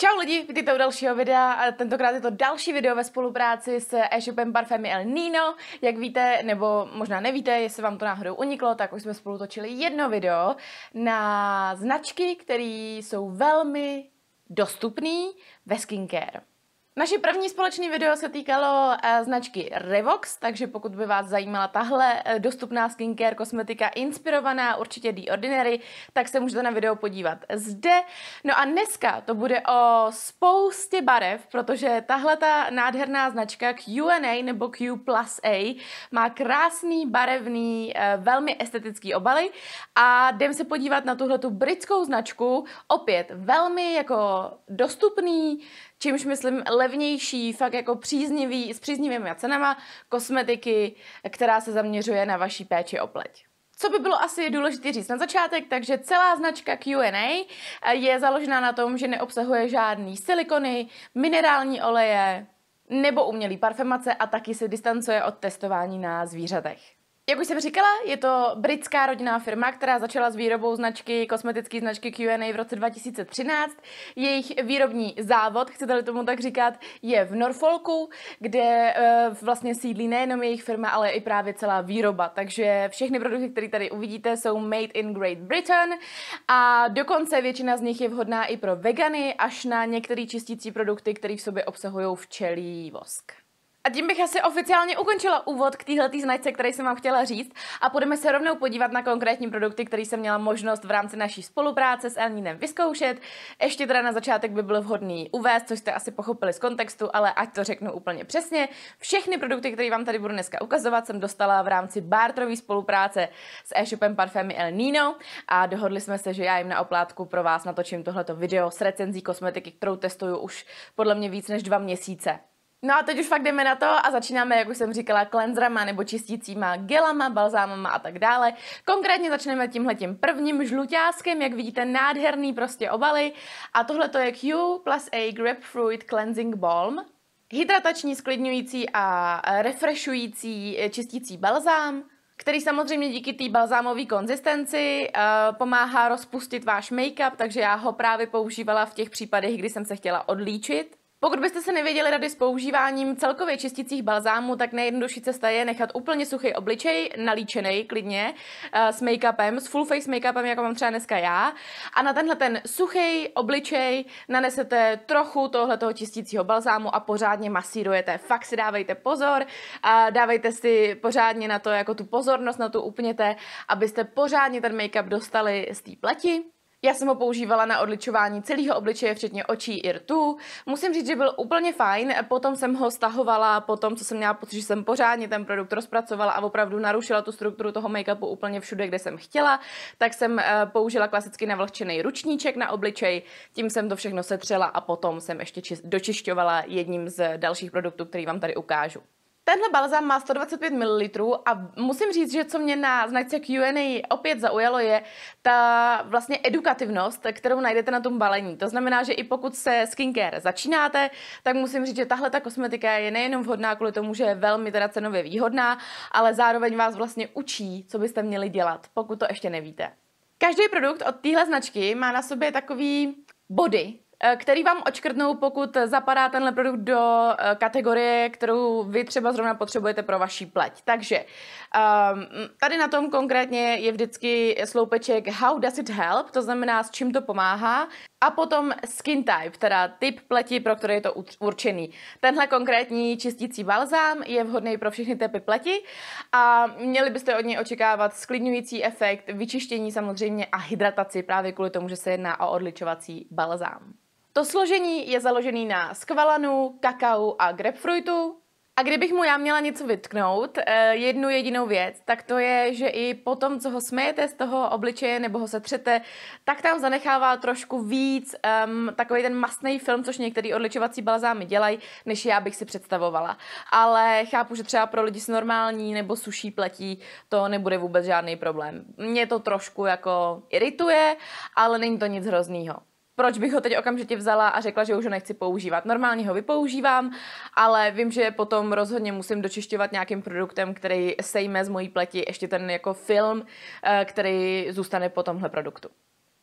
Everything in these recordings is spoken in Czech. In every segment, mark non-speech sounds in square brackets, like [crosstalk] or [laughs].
Čau lidi, vítejte u dalšího videa a tentokrát je to další video ve spolupráci s e-shopem Parfémy El Nino. Jak víte, nebo možná nevíte, jestli vám to náhodou uniklo, tak už jsme spolu točili jedno video na značky, které jsou velmi dostupné ve skincare. Naše první společné video se týkalo eh, značky Revox, takže pokud by vás zajímala tahle eh, dostupná skincare kosmetika inspirovaná určitě The Ordinary, tak se můžete na video podívat zde. No a dneska to bude o spoustě barev, protože tahle ta nádherná značka Q&A nebo Q plus A má krásný, barevný, eh, velmi estetický obaly a jdem se podívat na tuhle tu britskou značku, opět velmi jako dostupný, čímž myslím levnější, fakt jako příznivý, s příznivými cenama kosmetiky, která se zaměřuje na vaší péči o pleť. Co by bylo asi důležité říct na začátek, takže celá značka Q&A eh, je založena na tom, že neobsahuje žádný silikony, minerální oleje nebo umělý parfemace a taky se distancuje od testování na zvířatech. Jak už jsem říkala, je to britská rodinná firma, která začala s výrobou značky, kosmetické značky Q&A v roce 2013. Jejich výrobní závod, chcete-li tomu tak říkat, je v Norfolku, kde e, vlastně sídlí nejenom jejich firma, ale i právě celá výroba. Takže všechny produkty, které tady uvidíte, jsou made in Great Britain a dokonce většina z nich je vhodná i pro vegany, až na některé čistící produkty, které v sobě obsahují včelí vosk. A tím bych asi oficiálně ukončila úvod k téhle značce, který jsem vám chtěla říct. A půjdeme se rovnou podívat na konkrétní produkty, které jsem měla možnost v rámci naší spolupráce s Elninem vyzkoušet. Ještě teda na začátek by bylo vhodný uvést, což jste asi pochopili z kontextu, ale ať to řeknu úplně přesně. Všechny produkty, které vám tady budu dneska ukazovat, jsem dostala v rámci bartrové spolupráce s e-shopem Parfémy El Nino a dohodli jsme se, že já jim na oplátku pro vás natočím tohleto video s recenzí kosmetiky, kterou testuju už podle mě víc než dva měsíce. No a teď už fakt jdeme na to a začínáme, jak už jsem říkala, klenzrama nebo čistícíma gelama, balzámama a tak dále. Konkrétně začneme tím prvním žluťáskem, jak vidíte, nádherný prostě obaly. A tohle to je Q plus A Grapefruit Cleansing Balm. Hydratační, sklidňující a refreshující eh, čistící balzám který samozřejmě díky té balzámové konzistenci uh, pomáhá rozpustit váš make-up, takže já ho právě používala v těch případech, kdy jsem se chtěla odlíčit. Pokud byste se nevěděli rady s používáním celkově čistících balzámů, tak nejjednodušší cesta je nechat úplně suchý obličej, nalíčený klidně, eh, s make-upem, s full face make-upem, jako mám třeba dneska já. A na tenhle ten suchý obličej nanesete trochu tohletoho čistícího balzámu a pořádně masírujete. Fakt si dávejte pozor a dávejte si pořádně na to, jako tu pozornost, na to upněte, abyste pořádně ten make-up dostali z té pleti. Já jsem ho používala na odličování celého obličeje, včetně očí i rtů. Musím říct, že byl úplně fajn, potom jsem ho stahovala, potom co jsem měla pocit, že jsem pořádně ten produkt rozpracovala a opravdu narušila tu strukturu toho make-upu úplně všude, kde jsem chtěla, tak jsem eh, použila klasicky navlhčený ručníček na obličej, tím jsem to všechno setřela a potom jsem ještě dočišťovala jedním z dalších produktů, který vám tady ukážu. Tenhle balzám má 125 ml a musím říct, že co mě na značce Q&A opět zaujalo je ta vlastně edukativnost, kterou najdete na tom balení. To znamená, že i pokud se skincare začínáte, tak musím říct, že tahle ta kosmetika je nejenom vhodná kvůli tomu, že je velmi teda cenově výhodná, ale zároveň vás vlastně učí, co byste měli dělat, pokud to ještě nevíte. Každý produkt od téhle značky má na sobě takový body, Eh, který vám očkrtnou, pokud zapadá tenhle produkt do eh, kategorie, kterou vy třeba zrovna potřebujete pro vaší pleť. Takže ehm, tady na tom konkrétně je vždycky sloupeček How does it help, to znamená s čím to pomáhá, a potom skin type, teda typ pleti, pro který je to určený. Tenhle konkrétní čistící balzám je vhodný pro všechny typy pleti a měli byste od něj očekávat sklidňující efekt, vyčištění samozřejmě a hydrataci právě kvůli tomu, že se jedná o odličovací balzám. To složení je založené na skvalanu, kakao a grapefruitu. A kdybych mu já měla něco vytknout, eh, jednu jedinou věc, tak to je, že i po tom, co ho smějete z toho obličeje nebo ho setřete, tak tam zanechává trošku víc um, takový ten masný film, což některý odličovací balzámy dělají, než já bych si představovala. Ale chápu, že třeba pro lidi s normální nebo suší pletí to nebude vůbec žádný problém. Mě to trošku jako irituje, ale není to nic hroznýho proč bych ho teď okamžitě vzala a řekla, že už ho nechci používat. Normálně ho vypoužívám, ale vím, že potom rozhodně musím dočišťovat nějakým produktem, který sejme z mojí pleti ještě ten jako film, eh, který zůstane po tomhle produktu.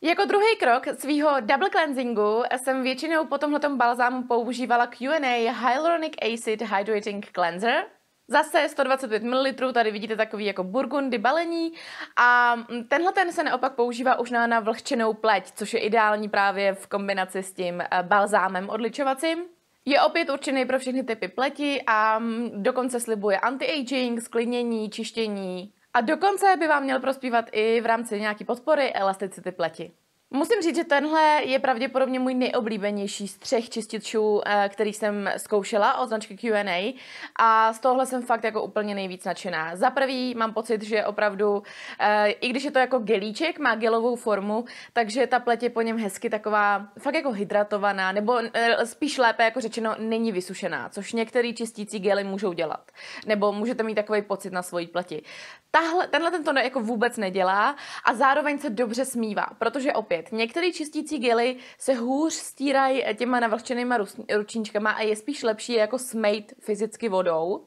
Jako druhý krok svého double cleansingu jsem většinou po tomhletom balzámu používala Q&A Hyaluronic Acid Hydrating Cleanser, Zase 125 ml, tady vidíte takový jako burgundy balení a mm, tenhle ten se neopak používá už na, na vlhčenou pleť, což je ideální právě v kombinaci s tím eh, balzámem odličovacím. Je opět určený pro všechny typy pleti a mm, dokonce slibuje anti-aging, sklinění, čištění. A dokonce by vám měl prospívat i v rámci nějaké podpory elasticity pleti. Musím říct, že tenhle je pravděpodobně můj nejoblíbenější z třech čističů, eh, který jsem zkoušela od značky Q&A a z tohohle jsem fakt jako úplně nejvíc nadšená. Za prvý mám pocit, že opravdu, eh, i když je to jako gelíček, má gelovou formu, takže ta pleť je po něm hezky taková fakt jako hydratovaná, nebo eh, spíš lépe jako řečeno není vysušená, což některý čistící gely můžou dělat. Nebo můžete mít takový pocit na svojí pleti. Tahle, tenhle tento jako vůbec nedělá a zároveň se dobře smívá, protože opět použít. Některé čistící gely se hůř stírají těma navlhčenýma ručníčkama a je spíš lepší jako smejt fyzicky vodou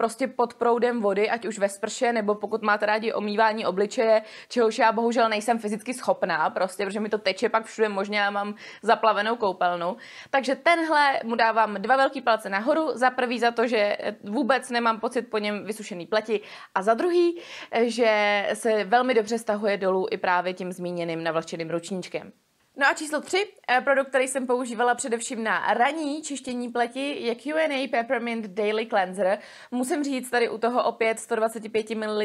prostě pod proudem vody, ať už ve sprše, nebo pokud máte rádi omývání obličeje, čehož já bohužel nejsem fyzicky schopná, prostě, protože mi to teče pak všude možná já mám zaplavenou koupelnu. Takže tenhle mu dávám dva velký palce nahoru, za prvý za to, že vůbec nemám pocit po něm vysušený pleti a za druhý, že se velmi dobře stahuje dolů i právě tím zmíněným navlčeným ručníčkem. No a číslo tři eh, produkt, který jsem používala především na ranní čištění pleti, je Q&A Peppermint Daily Cleanser. Musím říct tady u toho opět 125 ml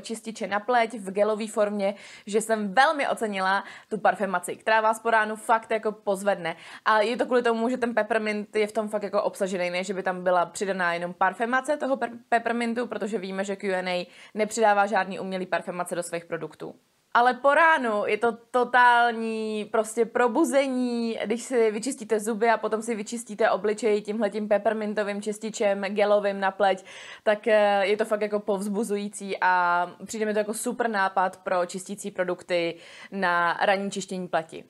čističe na pleť v gelové formě, že jsem velmi ocenila tu parfemaci, která vás po ránu fakt jako pozvedne. A je to kvůli tomu, že ten peppermint je v tom fakt jako obsažený, ne že by tam byla přidaná jenom parfemace toho pe- peppermintu, protože víme, že Q&A nepřidává žádný umělý parfemace do svých produktů. Ale po ránu je to totální prostě probuzení, když si vyčistíte zuby a potom si vyčistíte obličej tímhletím peppermintovým čističem, gelovým na pleť, tak eh, je to fakt jako povzbuzující a přijde mi to jako super nápad pro čistící produkty na ranní čištění pleti.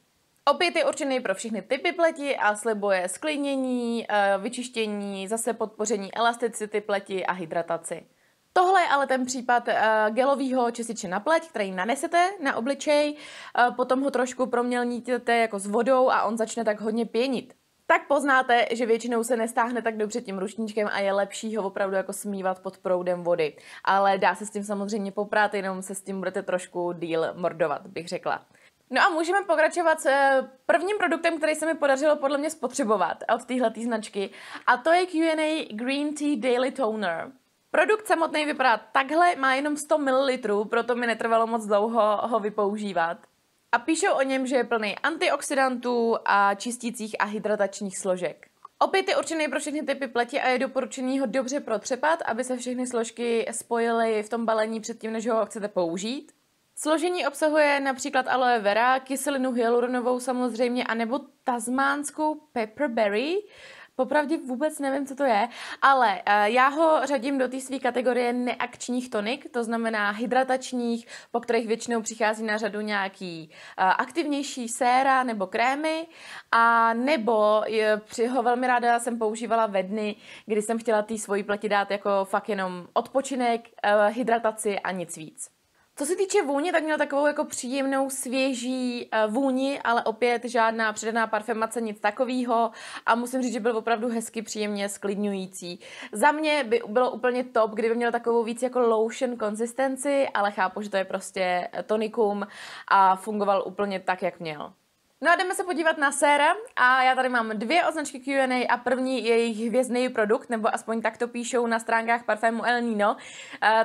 Opět je určený pro všechny typy pleti a slibuje sklínění, eh, vyčištění, zase podpoření elasticity pleti a hydrataci. Tohle je ale ten případ uh, eh, gelového česiče na pleť, který nanesete na obličej, uh, potom ho trošku promělníte jako s vodou a on začne tak hodně pěnit. Tak poznáte, že většinou se nestáhne tak dobře tím ručníčkem a je lepší ho opravdu jako smívat pod proudem vody. Ale dá se s tím samozřejmě poprát, jenom se s tím budete trošku díl mordovat, bych řekla. No a můžeme pokračovat s eh, prvním produktem, který se mi podařilo podle mě spotřebovat od téhle značky. A to je Q&A Green Tea Daily Toner. Produkt samotný vypadá takhle, má jenom 100 ml, proto mi netrvalo moc dlouho ho vypoužívat. A píšou o něm, že je plný antioxidantů a čistících a hydratačních složek. Opět je určený pro všechny typy pleti a je doporučený ho dobře protřepat, aby se všechny složky spojily v tom balení předtím, než ho chcete použít. Složení obsahuje například aloe vera, kyselinu hyaluronovou samozřejmě, anebo tazmánskou pepperberry, Popravdě vůbec nevím, co to je, ale eh, já ho řadím do té své kategorie neakčních tonik, to znamená hydratačních, po kterých většinou přichází na řadu nějaký eh, aktivnější séra nebo krémy, a nebo při ho velmi ráda jsem používala ve dny, kdy jsem chtěla té svoji pleti dát jako fakt jenom odpočinek, eh, hydrataci a nic víc. Co se týče vůně, tak měl takovou jako příjemnou, svěží eh, vůni, ale opět žádná přidaná parfemace, nic takového. A musím říct, že byl opravdu hezky, příjemně sklidňující. Za mě by bylo úplně top, kdyby měl takovou víc jako lotion konzistenci, ale chápu, že to je prostě tonikum a fungoval úplně tak, jak měl. No a jdeme se podívat na séra a já tady mám dvě označky Q&A a první je jejich hvězdný produkt, nebo aspoň tak to píšou na stránkách parfému El Nino.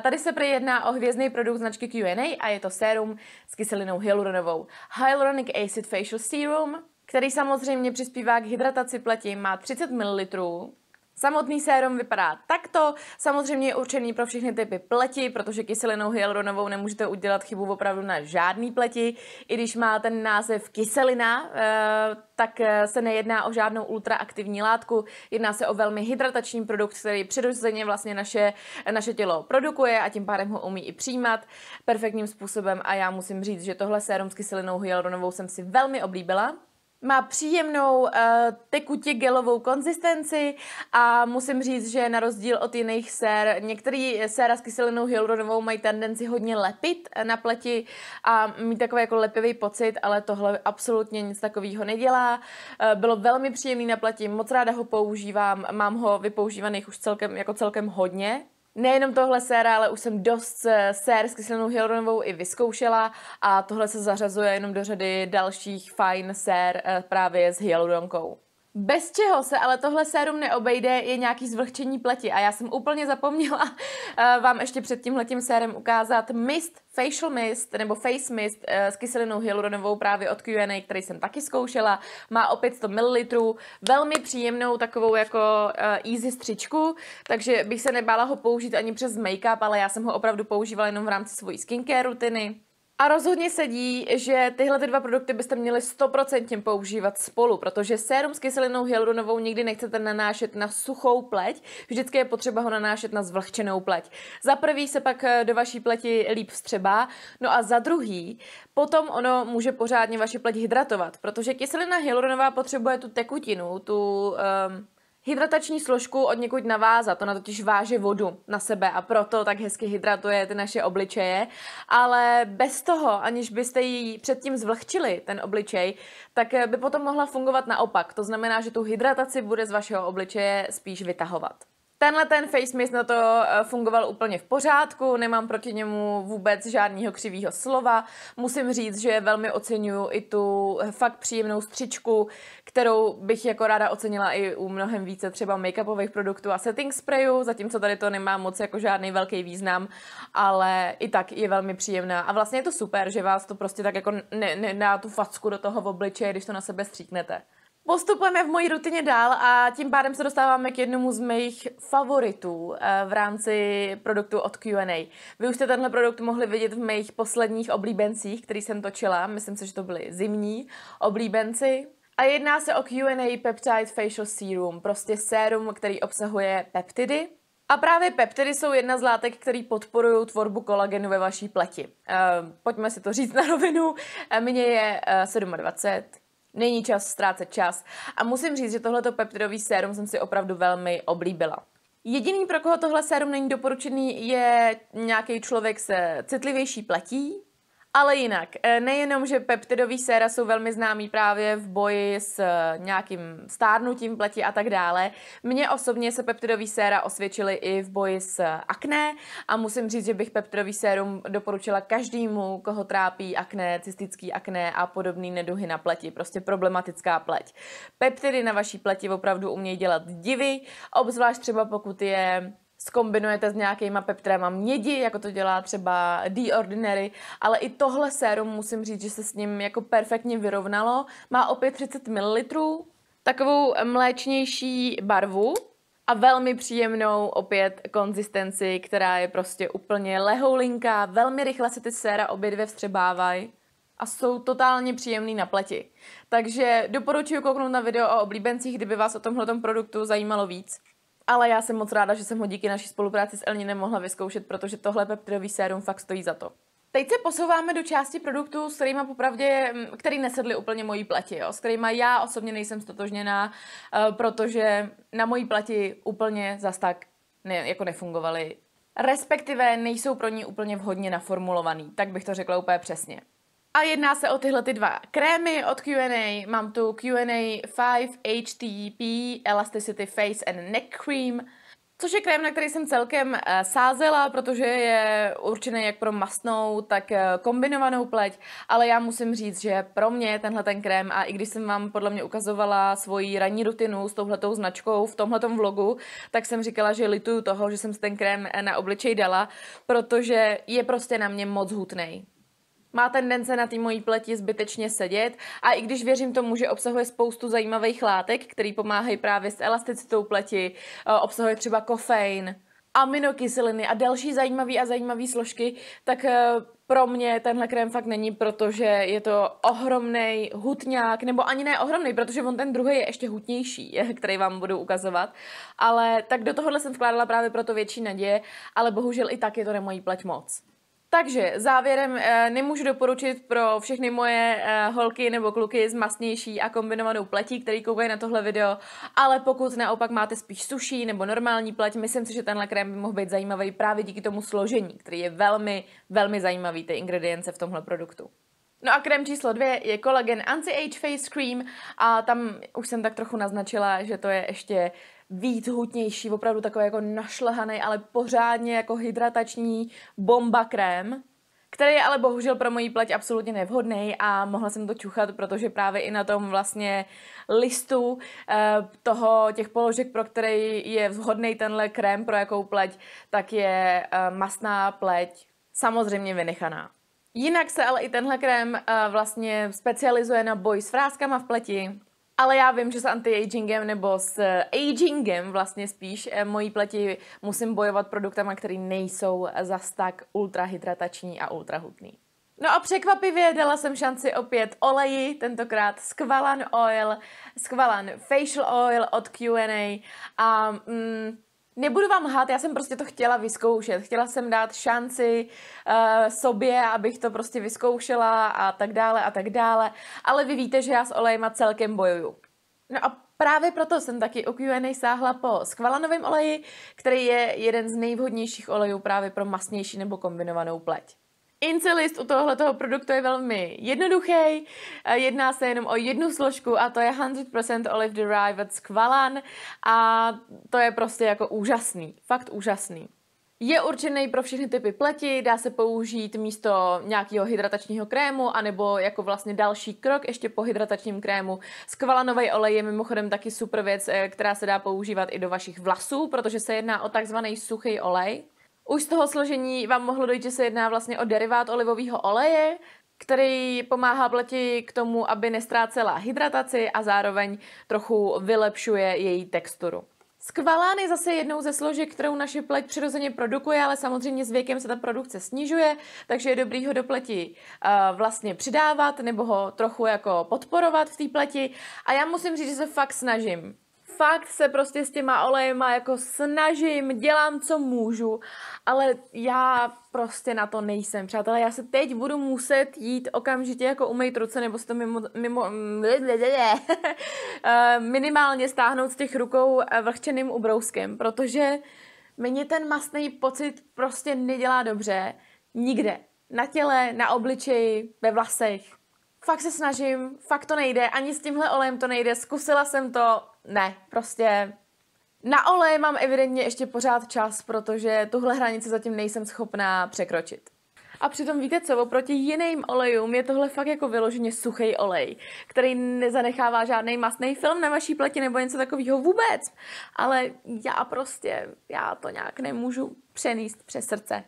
Tady se prejedná o hvězdný produkt značky Q&A a je to sérum s kyselinou hyaluronovou. Hyaluronic Acid Facial Serum, který samozřejmě přispívá k hydrataci pleti, má 30 ml, Samotný sérum vypadá takto, samozřejmě je určený pro všechny typy pleti, protože kyselinou hyaluronovou nemůžete udělat chybu opravdu na žádný pleti. I když má ten název kyselina, eh, tak eh, se nejedná o žádnou ultraaktivní látku, jedná se o velmi hydratační produkt, který přirozeně vlastně naše, naše tělo produkuje a tím pádem ho umí i přijímat perfektním způsobem a já musím říct, že tohle sérum s kyselinou hyaluronovou jsem si velmi oblíbila. Má příjemnou uh, tekutě gelovou konzistenci a musím říct, že na rozdíl od jiných sér, některé séra s kyselinou hyaluronovou mají tendenci hodně lepit eh, na pleti a mít takový jako lepivý pocit, ale tohle absolutně nic takového nedělá. Uh, bylo velmi příjemný na pleti, moc ráda ho používám, mám ho vypoužívaných už celkem, jako celkem hodně, Nejenom tohle séra, ale už jsem dost eh, sér s kyselinou hyaluronovou i vyzkoušela a tohle se zařazuje jenom do řady dalších fajn sér eh, právě s hyaluronkou. Bez čeho se ale tohle sérum neobejde, je nějaký zvlhčení pleti. A já jsem úplně zapomněla [laughs] eh, vám ještě před tímhletím sérem ukázat mist, facial mist nebo face mist eh, s kyselinou hyaluronovou právě od Q&A, který jsem taky zkoušela. Má opět 100 ml, velmi příjemnou takovou jako eh, easy střičku, takže bych se nebála ho použít ani přes make-up, ale já jsem ho opravdu používala jenom v rámci svojí skincare rutiny. A rozhodně sedí, že tyhle ty dva produkty byste měli 100% používat spolu, protože sérum s kyselinou hyaluronovou nikdy nechcete nanášet na suchou pleť, vždycky je potřeba ho nanášet na zvlhčenou pleť. Za prvý se pak eh, do vaší pleti líp vstřebá, no a za druhý potom ono může pořádně vaši pleť hydratovat, protože kyselina hyaluronová potřebuje tu tekutinu, tu... Um, hydratační složku od někud navázat. Ona totiž váže vodu na sebe a proto tak hezky hydratuje ty naše obličeje. Ale bez toho, aniž byste ji předtím zvlhčili, ten obličej, tak eh, by potom mohla fungovat naopak. To znamená, že tu hydrataci bude z vašeho obličeje spíš vytahovat. Tenhle ten face mist na to eh, fungoval úplně v pořádku, nemám proti němu vůbec žádného křivého slova. Musím říct, že velmi oceňuju i tu eh, fakt příjemnou střičku, kterou bych jako ráda ocenila i u mnohem více třeba make-upových produktů a setting sprayů, zatímco tady to nemá moc jako žádný velký význam, ale i tak je velmi příjemná. A vlastně je to super, že vás to prostě tak jako nedá ne, tu facku do toho v obličeje, když to na sebe stříknete. Postupujeme v mojí rutině dál a tím pádem se dostáváme k jednomu z mých favoritů eh, v rámci produktu od Q&A. Vy už jste tenhle produkt mohli vidět v mých posledních oblíbencích, který jsem točila. Myslím si, že to byly zimní oblíbenci. A jedná se o Q&A Peptide Facial Serum, prostě sérum, který obsahuje peptidy, a právě peptidy jsou jedna z látek, které podporují tvorbu kolagenu ve vaší pleti. E, pojďme si to říct na rovinu. Eh, mně je 27, Není čas ztrácet čas. A musím říct, že tohleto peptidový sérum jsem si opravdu velmi oblíbila. Jediný, pro koho tohle sérum není doporučený, je nějaký člověk se citlivější pletí, ale jinak, eh, nejenom, že peptidový séra jsou velmi známý právě v boji s eh, nějakým stárnutím pleti a tak dále, mně osobně se peptidový séra osvědčily i v boji s eh, akné a musím říct, že bych peptidový sérum doporučila každému, koho trápí akné, cystický akné a podobné neduhy na pleti, prostě problematická pleť. Peptidy na vaší pleti opravdu umějí dělat divy, obzvlášť třeba pokud je skombinujete s nějakýma peptrema mědi, jako to dělá třeba The Ordinary, ale i tohle sérum musím říct, že se s ním jako perfektně vyrovnalo. Má opět 30 ml, takovou mléčnější barvu, a velmi příjemnou opět konzistenci, která je prostě úplně lehoulinká, velmi rychle se ty séra obě dvě vstřebávají a jsou totálně příjemný na pleti. Takže doporučuji kouknout na video o oblíbencích, kdyby vás o tomhle produktu zajímalo víc ale já jsem moc ráda, že jsem ho díky naší spolupráci s Elninem nemohla vyzkoušet, protože tohle peptidový sérum fakt stojí za to. Teď se posouváme do části produktů, s kterými popravdě, mm, který nesedly úplně mojí pleti, jo, s kterými já osobně nejsem stotožněná, eh, protože na mojí pleti úplně zas tak ne, jako nefungovaly respektive nejsou pro ní úplně vhodně naformulovaný, tak bych to řekla úplně přesně. A jedná se o tyhle ty dva krémy od Q&A. Mám tu Q&A 5HTP Elasticity Face and Neck Cream, což je krém, na který jsem celkem eh, sázela, protože je určený jak pro masnou, tak eh, kombinovanou pleť, ale já musím říct, že pro mě tenhle ten krém, a i když jsem vám podle mě ukazovala svoji ranní rutinu s touhletou značkou v tomhletom vlogu, tak jsem říkala, že lituju toho, že jsem si ten krém eh, na obličej dala, protože je prostě na mě moc hutnej. Má tendence na té mojí pleti zbytečně sedět a i když věřím tomu, že obsahuje spoustu zajímavých látek, který pomáhají právě s elasticitou pleti, eh, obsahuje třeba kofein, aminokyseliny a další zajímavé a zajímavé složky, tak eh, pro mě tenhle krém fakt není, protože je to ohromný hutňák, nebo ani ne ohromný, protože on ten druhý je ještě hutnější, [laughs] eh, který vám budu ukazovat. Ale tak do tohohle jsem vkládala právě proto větší naděje, ale bohužel i tak je to nemojí mojí pleť moc. Takže závěrem eh, nemůžu doporučit pro všechny moje eh, holky nebo kluky s masnější a kombinovanou pletí, který koukají na tohle video, ale pokud naopak máte spíš suší nebo normální pleť, myslím si, že tenhle krém by mohl být zajímavý právě díky tomu složení, který je velmi, velmi zajímavý, ty ingredience v tomhle produktu. No a krém číslo dvě je kolagen Anti-Age Face Cream a tam už jsem tak trochu naznačila, že to je ještě víc hutnější, opravdu takový jako našlehaný, ale pořádně jako hydratační bomba krém, který je ale bohužel pro moji pleť absolutně nevhodný a mohla jsem to čuchat, protože právě i na tom vlastně listu eh, toho těch položek, pro který je vhodný tenhle krém pro jakou pleť, tak je eh, masná pleť samozřejmě vynechaná. Jinak se ale i tenhle krém eh, vlastně specializuje na boj s frázkama v pleti, ale já vím, že s anti-agingem nebo s eh, agingem vlastně spíš eh, mojí pleti musím bojovat produktama, které nejsou zas tak ultrahydratační a ultrahutný. No a překvapivě dala jsem šanci opět oleji, tentokrát Skvalan Oil, Skvalan Facial Oil od Q&A a mm, Nebudu vám lhát, já jsem prostě to chtěla vyzkoušet. Chtěla jsem dát šanci uh, sobě, abych to prostě vyzkoušela a tak dále a tak dále. Ale vy víte, že já s olejma celkem bojuju. No a právě proto jsem taky u Q&A sáhla po skvalanovém oleji, který je jeden z nejvhodnějších olejů právě pro masnější nebo kombinovanou pleť. Incelist u tohoto produktu je velmi jednoduchý. E, jedná se jenom o jednu složku a to je 100% olive derived Squalan a to je prostě jako úžasný, fakt úžasný. Je určený pro všechny typy pleti, dá se použít místo nějakého hydratačního krému, anebo jako vlastně další krok ještě po hydratačním krému. Skvalanový olej je mimochodem taky super věc, e, která se dá používat i do vašich vlasů, protože se jedná o takzvaný suchý olej. Už z toho složení vám mohlo dojít, že se jedná vlastně o derivát olivového oleje, který pomáhá pleti k tomu, aby nestrácela hydrataci a zároveň trochu vylepšuje její texturu. Skvalán je zase jednou ze složek, kterou naše pleť přirozeně produkuje, ale samozřejmě s věkem se ta produkce snižuje, takže je dobrý ho do pleti uh, vlastně přidávat nebo ho trochu jako podporovat v té pleti. A já musím říct, že se fakt snažím fakt se prostě s těma olejema jako snažím, dělám, co můžu, ale já prostě na to nejsem, přátelé. Já se teď budu muset jít okamžitě jako umýt ruce, nebo si to mimo, mimo [laughs] eh, minimálně stáhnout z těch rukou eh, vlhčeným ubrouskem, protože mě ten masný pocit prostě nedělá dobře nikde. Na těle, na obličeji, ve vlasech, fakt se snažím, fakt to nejde, ani s tímhle olejem to nejde, zkusila jsem to, ne, prostě na olej mám evidentně ještě pořád čas, protože tuhle hranici zatím nejsem schopná překročit. A přitom víte co, oproti jiným olejům je tohle fakt jako vyloženě suchý olej, který nezanechává žádný masný film na vaší pleti nebo něco takového vůbec. Ale já prostě, já to nějak nemůžu přenést přes srdce.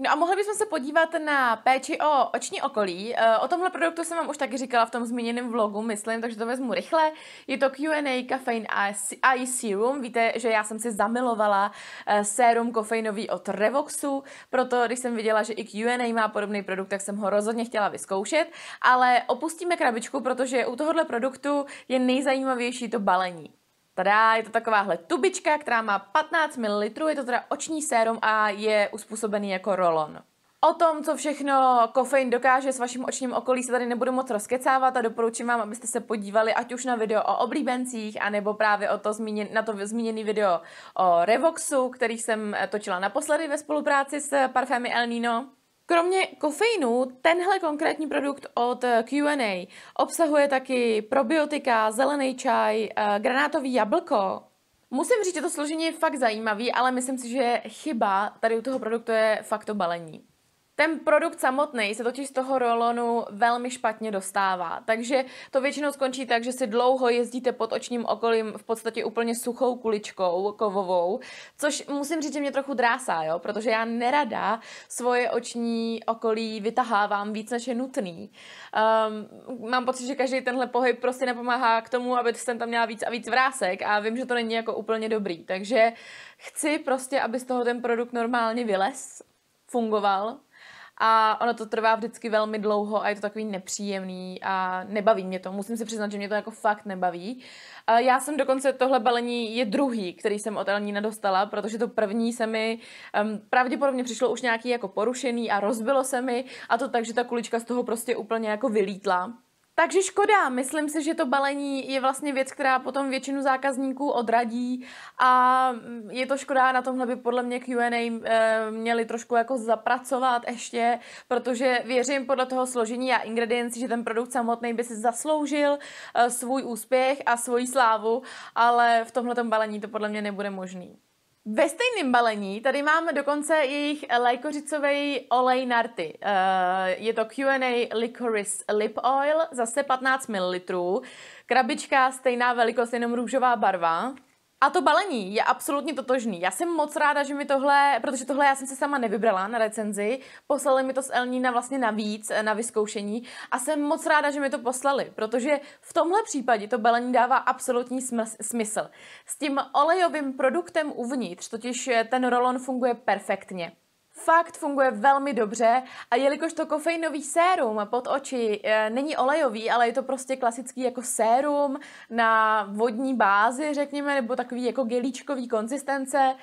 No a mohli bychom se podívat na péči o oční okolí. Eh, o tomhle produktu jsem vám už taky říkala v tom zmíněném vlogu, myslím, takže to vezmu rychle. Je to Q&A Caffeine Eye Serum. Víte, že já jsem si zamilovala eh, sérum kofeinový od Revoxu, proto když jsem viděla, že i Q&A má podobný produkt, tak jsem ho rozhodně chtěla vyzkoušet. Ale opustíme krabičku, protože u tohohle produktu je nejzajímavější to balení. Tada, je to takováhle tubička, která má 15 ml, je to teda oční sérum a je uspůsobený jako rolon. O tom, co všechno kofein dokáže s vaším očním okolí, se tady nebudu moc rozkecávat a doporučím vám, abyste se podívali ať už na video o oblíbencích, anebo právě o to zmíněn, na to zmíněný video o Revoxu, který jsem točila naposledy ve spolupráci s Parfémy El Nino. Kromě kofeinu, tenhle konkrétní produkt od eh, Q&A obsahuje taky probiotika, zelený čaj, eh, granátový jablko. Musím říct, že to složení je fakt zajímavý, ale myslím si, že chyba tady u toho produktu je fakt to balení. Ten produkt samotný se totiž z toho rolonu velmi špatně dostává, takže to většinou skončí tak, že si dlouho jezdíte pod očním okolím v podstatě úplně suchou kuličkou kovovou, což musím říct, že mě trochu drásá, jo? protože já nerada svoje oční okolí vytahávám víc, než je nutný. Um, mám pocit, že každý tenhle pohyb prostě nepomáhá k tomu, aby jsem tam měla víc a víc vrásek a vím, že to není jako úplně dobrý, takže chci prostě, aby z toho ten produkt normálně vylez, fungoval, a ono to trvá vždycky velmi dlouho a je to takový nepříjemný a nebaví mě to. Musím si přiznat, že mě to jako fakt nebaví. A já jsem dokonce tohle balení je druhý, který jsem od Elnína dostala, protože to první se mi um, pravděpodobně přišlo už nějaký jako porušený a rozbilo se mi a to tak, že ta kulička z toho prostě úplně jako vylítla. Takže škoda, myslím si, že to balení je vlastně věc, která potom většinu zákazníků odradí a je to škoda, na tomhle by podle mě Q&A eh, měli trošku jako zapracovat ještě, protože věřím podle toho složení a ingrediencí, že ten produkt samotný by si zasloužil eh, svůj úspěch a svoji slávu, ale v tomhle balení to podle mě nebude možný. Ve stejném balení tady máme dokonce jejich lajkořicový olej Narty. Eh, je to Q&A Licorice Lip Oil, zase 15 ml. Krabička stejná velikost, jenom růžová barva. A to balení je absolutně totožný. Já jsem moc ráda, že mi tohle, protože tohle já jsem se sama nevybrala na recenzi, poslali mi to s Elnína vlastně navíc, eh, na vyzkoušení a jsem moc ráda, že mi to poslali, protože v tomhle případě to balení dává absolutní smysl. S tím olejovým produktem uvnitř totiž eh, ten rolon funguje perfektně fakt funguje velmi dobře a jelikož to kofeinový sérum pod oči e, není olejový, ale je to prostě klasický jako sérum na vodní bázi, řekněme, nebo takový jako gelíčkový konzistence,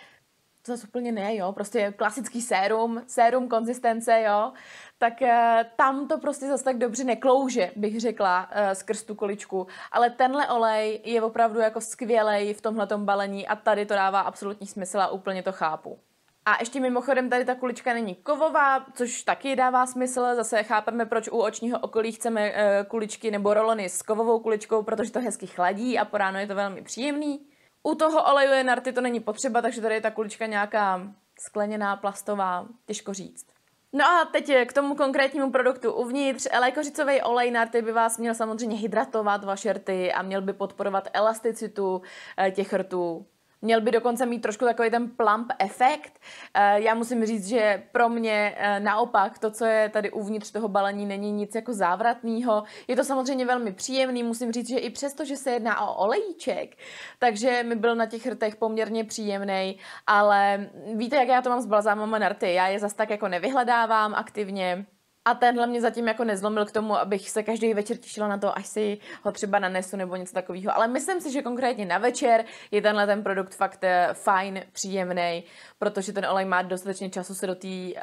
to zase úplně ne, jo, prostě klasický sérum, sérum konzistence, jo, tak e, tam to prostě zase tak dobře neklouže, bych řekla, e, skrz tu količku. Ale tenhle olej je opravdu jako skvělej v tomhletom balení a tady to dává absolutní smysl a úplně to chápu. A ještě mimochodem tady ta kulička není kovová, což taky dává smysl. Zase chápeme, proč u očního okolí chceme eh, kuličky nebo rolony s kovovou kuličkou, protože to hezky chladí a po ráno je to velmi příjemný. U toho oleju je narty to není potřeba, takže tady je ta kulička nějaká skleněná, plastová, těžko říct. No a teď k tomu konkrétnímu produktu uvnitř. Lékořicový olej na rty by vás měl samozřejmě hydratovat vaše rty a měl by podporovat elasticitu eh, těch rtů. Měl by dokonce mít trošku takový ten plump efekt. Eh, já musím říct, že pro mě eh, naopak to, co je tady uvnitř toho balení, není nic jako závratného. Je to samozřejmě velmi příjemný, musím říct, že i přesto, že se jedná o olejíček, takže mi byl na těch rtech poměrně příjemný, ale víte, jak já to mám s balzámama na rty, já je zas tak jako nevyhledávám aktivně, a tenhle mě zatím jako nezlomil k tomu, abych se každý večer těšila na to, až si ho třeba nanesu nebo něco takového. Ale myslím si, že konkrétně na večer je tenhle ten produkt fakt eh, fajn, příjemný, protože ten olej má dostatečně času se do, tý, eh,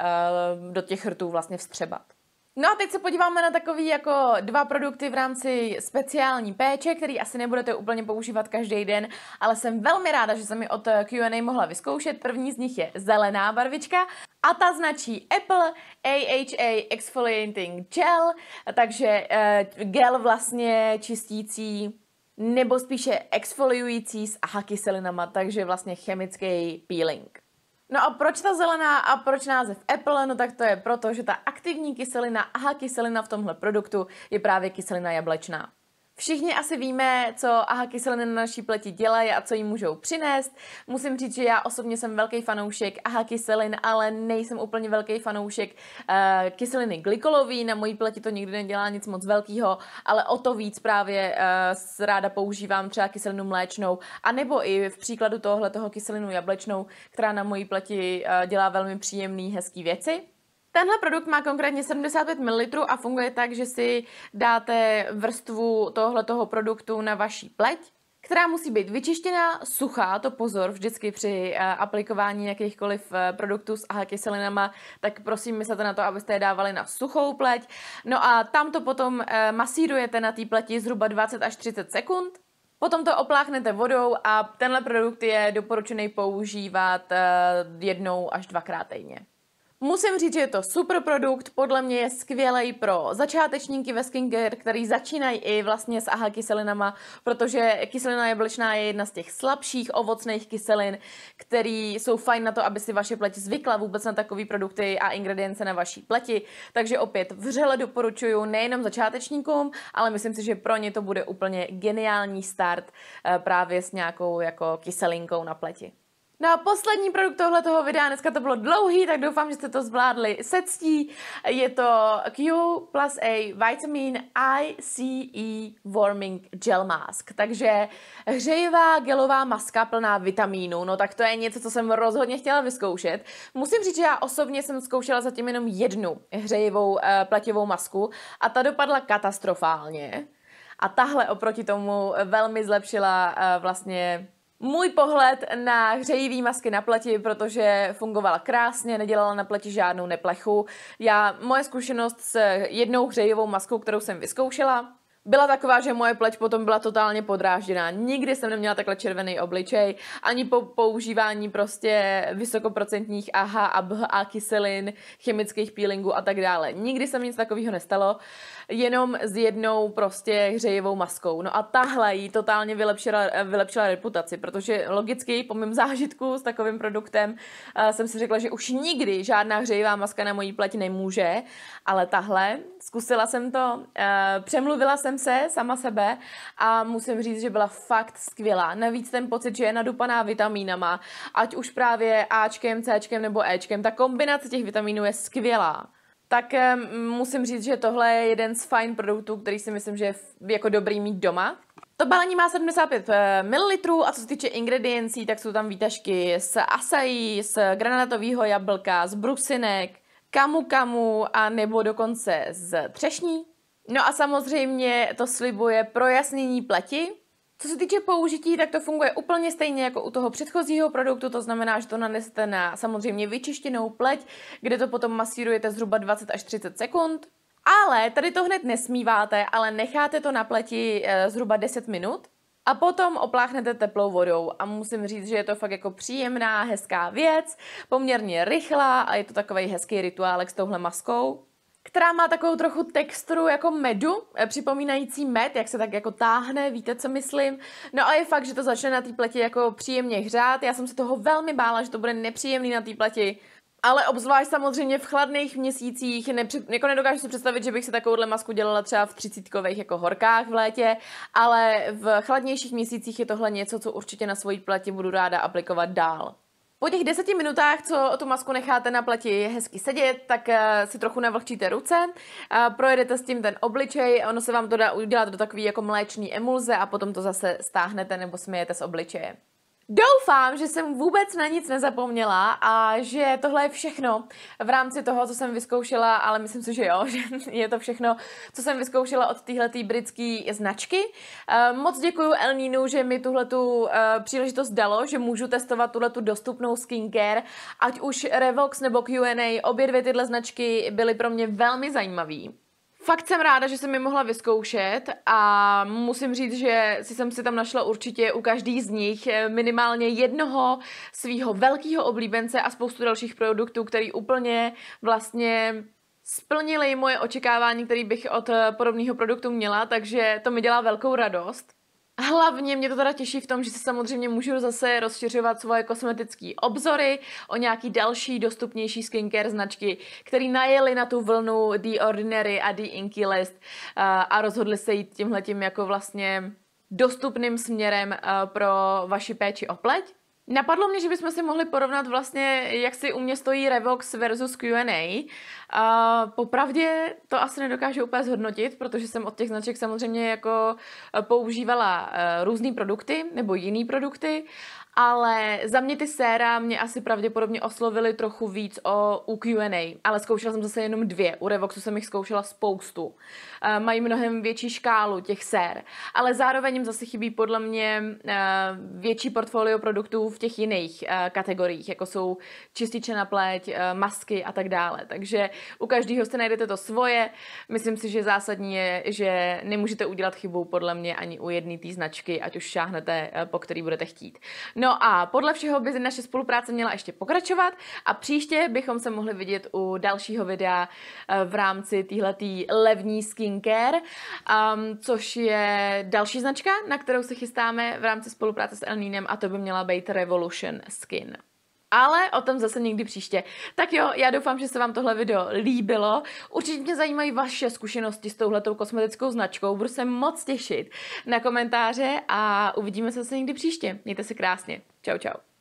do těch rtů vlastně vstřebat. No a teď se podíváme na takový jako dva produkty v rámci speciální péče, který asi nebudete úplně používat každý den, ale jsem velmi ráda, že jsem mi od Q&A mohla vyzkoušet. První z nich je zelená barvička a ta značí Apple AHA Exfoliating Gel, takže eh, gel vlastně čistící nebo spíše exfoliující s aha kyselinama, takže vlastně chemický peeling. No a proč ta zelená a proč název Apple? No tak to je proto, že ta aktivní kyselina aha kyselina v tomhle produktu je právě kyselina jablečná. Všichni asi víme, co aha kyseliny na naší pleti dělají a co jim můžou přinést. Musím říct, že já osobně jsem velký fanoušek aha kyselin, ale nejsem úplně velký fanoušek uh, kyseliny glykolový. Na mojí pleti to nikdy nedělá nic moc velkého, ale o to víc právě uh, ráda používám třeba kyselinu mléčnou, anebo i v příkladu tohle toho kyselinu jablečnou, která na mojí pleti uh, dělá velmi příjemné, hezké věci. Tenhle produkt má konkrétně 75 ml a funguje tak, že si dáte vrstvu tohoto produktu na vaší pleť, která musí být vyčištěná, suchá, to pozor vždycky při eh, aplikování jakýchkoliv eh, produktů s AHA kyselinama, tak prosím myslete na to, abyste je dávali na suchou pleť. No a tam to potom eh, masírujete na té pleti zhruba 20 až 30 sekund, Potom to opláchnete vodou a tenhle produkt je doporučený používat jednou až dvakrát týdně. Musím říct, že je to super produkt, podle mě je skvělý pro začátečníky ve skincare, který začínají i vlastně s aha kyselinama, protože kyselina jablečná je jedna z těch slabších ovocných kyselin, který jsou fajn na to, aby si vaše pleť zvykla vůbec na takové produkty a ingredience na vaší pleti. Takže opět vřele doporučuju nejenom začátečníkům, ale myslím si, že pro ně to bude úplně geniální start eh, právě s nějakou jako kyselinkou na pleti. No a poslední produkt tohle toho videa, dneska to bylo dlouhý, tak doufám, že jste to zvládli se ctí. Je to Q plus A Vitamin ICE Warming Gel Mask, takže hřejivá gelová maska plná vitamínů, no tak to je něco, co jsem rozhodně chtěla vyzkoušet. Musím říct, že já osobně jsem zkoušela zatím jenom jednu hřejivou e, pleťovou masku a ta dopadla katastrofálně. A tahle oproti tomu velmi zlepšila e, vlastně můj pohled na hřejivý masky na pleti, protože fungovala krásně, nedělala na pleti žádnou neplechu. Já, moje zkušenost s jednou hřejivou maskou, kterou jsem vyzkoušela, byla taková, že moje pleť potom byla totálně podrážděná. Nikdy jsem neměla takhle červený obličej, ani po používání prostě vysokoprocentních AHA a BHA kyselin, chemických peelingů a tak dále. Nikdy se mi nic takového nestalo, jenom s jednou prostě hřejivou maskou. No a tahle jí totálně vylepšila, vylepšila reputaci, protože logicky po mém zážitku s takovým produktem eh, jsem si řekla, že už nikdy žádná hřejivá maska na mojí pleť nemůže, ale tahle, zkusila jsem to, eh, přemluvila jsem jsem se, sama sebe a musím říct, že byla fakt skvělá. Navíc ten pocit, že je nadupaná vitamínama, ať už právě Ačkem, Cčkem nebo Ečkem, ta kombinace těch vitamínů je skvělá tak musím říct, že tohle je jeden z fajn produktů, který si myslím, že je jako dobrý mít doma. To balení má 75 eh, ml a co se týče ingrediencí, tak jsou tam výtažky z asají, z granátového jablka, z brusinek, kamu kamu a nebo dokonce z třešní. No a samozřejmě to slibuje projasnění pleti, co se týče použití, tak to funguje úplně stejně jako u toho předchozího produktu, to znamená, že to nanesete na samozřejmě vyčištěnou pleť, kde to potom masírujete zhruba 20 až 30 sekund. Ale tady to hned nesmíváte, ale necháte to na pleti eh, zhruba 10 minut a potom opláchnete teplou vodou a musím říct, že je to fakt jako příjemná, hezká věc, poměrně rychlá a je to takový hezký rituálek s touhle maskou která má takovou trochu texturu jako medu, eh, připomínající med, jak se tak jako táhne, víte, co myslím. No a je fakt, že to začne na té pleti jako příjemně hřát. Já jsem se toho velmi bála, že to bude nepříjemný na té pleti, ale obzvlášť samozřejmě v chladných měsících, nepři, jako nedokážu si představit, že bych si takovouhle masku dělala třeba v třicítkových jako horkách v létě, ale v chladnějších měsících je tohle něco, co určitě na svojí pleti budu ráda aplikovat dál. Po těch deseti minutách, co tu masku necháte na pleti hezky sedět, tak eh, si trochu navlhčíte ruce, eh, projedete s tím ten obličej, ono se vám to dá udělat do takové jako mléčný emulze a potom to zase stáhnete nebo smějete z obličeje. Doufám, že jsem vůbec na nic nezapomněla a že tohle je všechno v rámci toho, co jsem vyzkoušela, ale myslím si, že jo, [laughs] že je to všechno, co jsem vyzkoušela od téhletý britské značky. Eh, moc děkuji El že mi tuhle eh, příležitost dalo, že můžu testovat tuhle dostupnou skincare, ať už Revox nebo Q&A, obě dvě tyhle značky byly pro mě velmi zajímavé. Fakt jsem ráda, že jsem je mohla vyzkoušet a musím říct, že si jsem si tam našla určitě u každý z nich eh, minimálně jednoho svého velkého oblíbence a spoustu dalších produktů, který úplně vlastně splnili moje očekávání, které bych od eh, podobného produktu měla, takže to mi dělá velkou radost. Hlavně mě to teda těší v tom, že se samozřejmě můžu zase rozšiřovat svoje kosmetické obzory o nějaký další dostupnější skincare značky, které najeli na tu vlnu The Ordinary a The Inky List eh, a rozhodli se jít tímhletím jako vlastně dostupným směrem eh, pro vaši péči o pleť. Napadlo mě, že bychom si mohli porovnat vlastně, jak si u mě stojí Revox versus Q&A. A popravdě to asi nedokážu úplně zhodnotit, protože jsem od těch značek samozřejmě jako eh, používala eh, různé produkty nebo jiné produkty ale za mě ty séra mě asi pravděpodobně oslovily trochu víc o, u Q&A, ale zkoušela jsem zase jenom dvě. U Revoxu jsem jich zkoušela spoustu. E, mají mnohem větší škálu těch sér, ale zároveň jim zase chybí podle mě e, větší portfolio produktů v těch jiných e, kategoriích, jako jsou čističe na pleť, e, masky a tak dále. Takže u každého se najdete to svoje. Myslím si, že zásadní je, že nemůžete udělat chybu podle mě ani u jedné té značky, ať už šáhnete, po který budete chtít. No a podle všeho by naše spolupráce měla ještě pokračovat a příště bychom se mohli vidět u dalšího videa eh, v rámci týhletý levní skincare, um, což je další značka, na kterou se chystáme v rámci spolupráce s Elnínem a to by měla být Revolution Skin ale o tom zase někdy příště. Tak jo, já doufám, že se vám tohle video líbilo. Určitě mě zajímají vaše zkušenosti s touhletou kosmetickou značkou. Budu se moc těšit na komentáře a uvidíme se zase někdy příště. Mějte se krásně. Čau, čau.